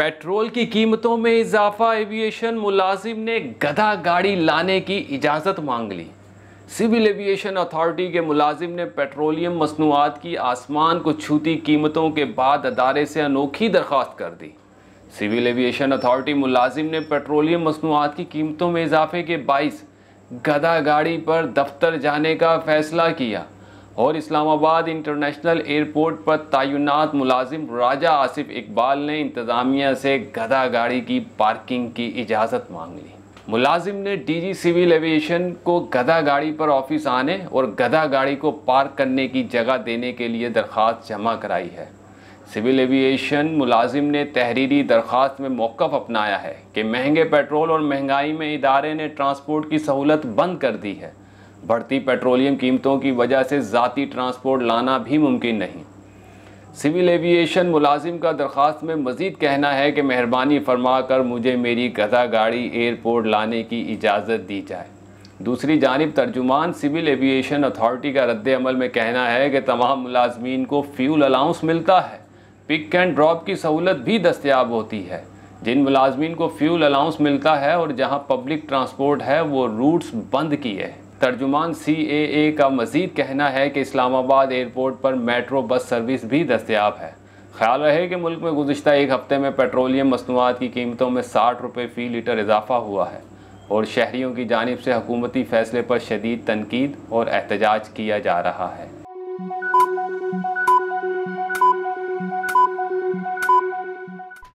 petrol की कीमतों में इजाफा एविएशन मुलाजिम ने गधा गाड़ी लाने की इजाज़त मांग ली सिविल एविएशन अथॉरिटी के मुलाजिम ने पेट्रोलियम मसनूआत की आसमान को छूती कीमतों के बाद अदारे से अनोखी दरख्वास्त कर दी सिविल एविएशन अथॉरिटी मुलाजिम ने पेट्रोलियम मसनूआत की कीमतों में इजाफे के बाईस गधा गाड़ी पर दफ्तर जाने का फैसला किया और इस्लामाबाद इंटरनेशनल एयरपोर्ट पर तयनत मुलाजिम राजा आसिफ इकबाल ने इंतज़ामिया से गधा गाड़ी की पार्किंग की इजाज़त मांग ली मुलाजिम ने डीजी सिविल एविएशन को गधा गाड़ी पर ऑफिस आने और गधा गाड़ी को पार्क करने की जगह देने के लिए दरख्वास्त जमा कराई है सिविल एविएशन मुलाजिम ने तहरीरी दरख्वास्त में मौक़ अपनाया है कि महंगे पेट्रोल और महंगाई में इदारे ने ट्रांसपोर्ट की सहूलत बंद कर दी है बढ़ती पेट्रोलियम कीमतों की वजह से ज़ाती ट्रांसपोर्ट लाना भी मुमकिन नहीं सिविल एविएशन मुलाजिम का दरख्वास्त में मज़ीद कहना है कि मेहरबानी फरमा कर मुझे मेरी गजा गाड़ी एयरपोर्ट लाने की इजाज़त दी जाए दूसरी जानब तर्जुमान सिविल एविएशन अथॉरिटी का रद्द अमल में कहना है कि तमाम मुलाजमीन को फ्यूल अलाउंस मिलता है पिक एंड ड्रॉप की सहूलत भी दस्तियाब होती है जिन मुलाजमीन को फ्यूल अलाउंस मिलता है और जहाँ पब्लिक ट्रांसपोर्ट है वो रूट्स बंद किए हैं तर्जुमान सी ए ए का मज़ीद कहना है कि इस्लामाबाद एयरपोर्ट पर मेट्रो बस सर्विस भी दस्तियाब है ख्याल रहे कि मुल्क में गुजशत एक हफ़्ते में पेट्रोलियम मसनूआत की कीमतों में साठ रुपये फ़ी लीटर इजाफा हुआ है और शहरीों की जानब से हकूमती फ़ैसले पर शदीद तनकीद और एहतजाज किया जा रहा है